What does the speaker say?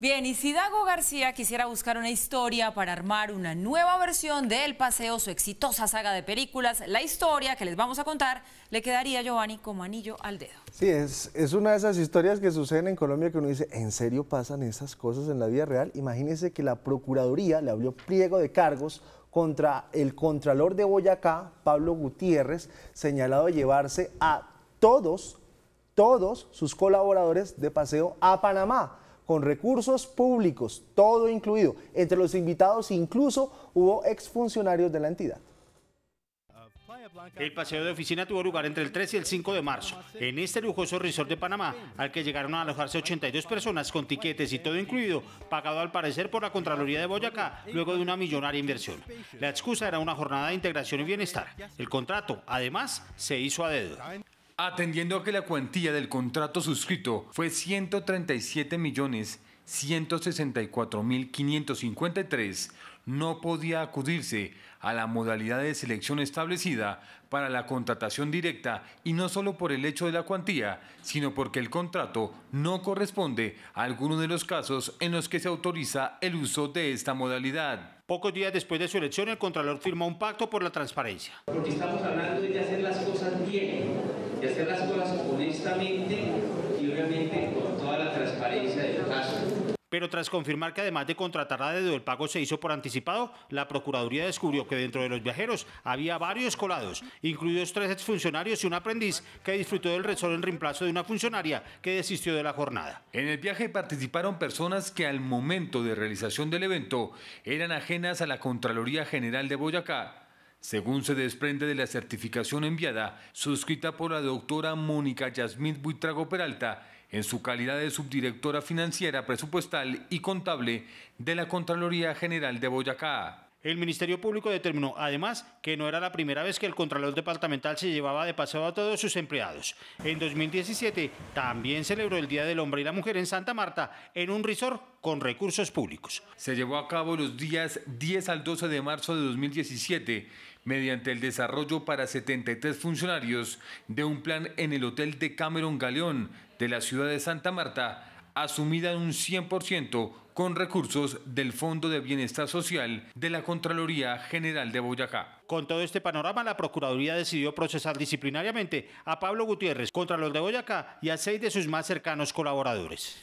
Bien, y si Dago García quisiera buscar una historia para armar una nueva versión del Paseo, su exitosa saga de películas, la historia que les vamos a contar le quedaría a Giovanni como anillo al dedo. Sí, es, una de esas historias que suceden en Colombia que uno dice, ¿en serio pasan esas cosas en la vida real? Imagínense que la Procuraduría le abrió pliego de cargos contra el Contralor de Boyacá, Pablo Gutiérrez, señalado de llevarse a todos, todos sus colaboradores de paseo a Panamá con recursos públicos, todo incluido. Entre los invitados incluso hubo exfuncionarios de la entidad. El paseo de oficina tuvo lugar entre el 3 y el 5 de marzo en este lujoso resort de Panamá, al que llegaron a alojarse 82 personas con tiquetes y todo incluido, pagado al parecer por la Contraloría de Boyacá luego de una millonaria inversión. La excusa era una jornada de integración y bienestar. El contrato, además, se hizo a dedo. Atendiendo a que la cuantía del contrato suscrito fue 137 millones 164.553 no podía acudirse a la modalidad de selección establecida para la contratación directa y no solo por el hecho de la cuantía, sino porque el contrato no corresponde a alguno de los casos en los que se autoriza el uso de esta modalidad. Pocos días después de su elección, el Contralor firmó un pacto por la transparencia. Porque estamos hablando de hacer las cosas bien, de hacer las cosas honestamente y pero tras confirmar que además de contratar a dedo el pago se hizo por anticipado, la Procuraduría descubrió que dentro de los viajeros había varios colados, incluidos tres exfuncionarios y un aprendiz que disfrutó del resort en reemplazo de una funcionaria que desistió de la jornada. En el viaje participaron personas que al momento de realización del evento eran ajenas a la Contraloría General de Boyacá según se desprende de la certificación enviada, suscrita por la doctora Mónica Yasmín Buitrago Peralta, en su calidad de subdirectora financiera, presupuestal y contable de la Contraloría General de Boyacá. El Ministerio Público determinó, además, que no era la primera vez que el Contralor Departamental se llevaba de paseo a todos sus empleados. En 2017 también celebró el Día del Hombre y la Mujer en Santa Marta en un resort con recursos públicos. Se llevó a cabo los días 10 al 12 de marzo de 2017 mediante el desarrollo para 73 funcionarios de un plan en el Hotel de Cameron Galeón de la ciudad de Santa Marta asumida en un 100% con recursos del Fondo de Bienestar Social de la Contraloría General de Boyacá. Con todo este panorama, la Procuraduría decidió procesar disciplinariamente a Pablo Gutiérrez, los de Boyacá, y a seis de sus más cercanos colaboradores.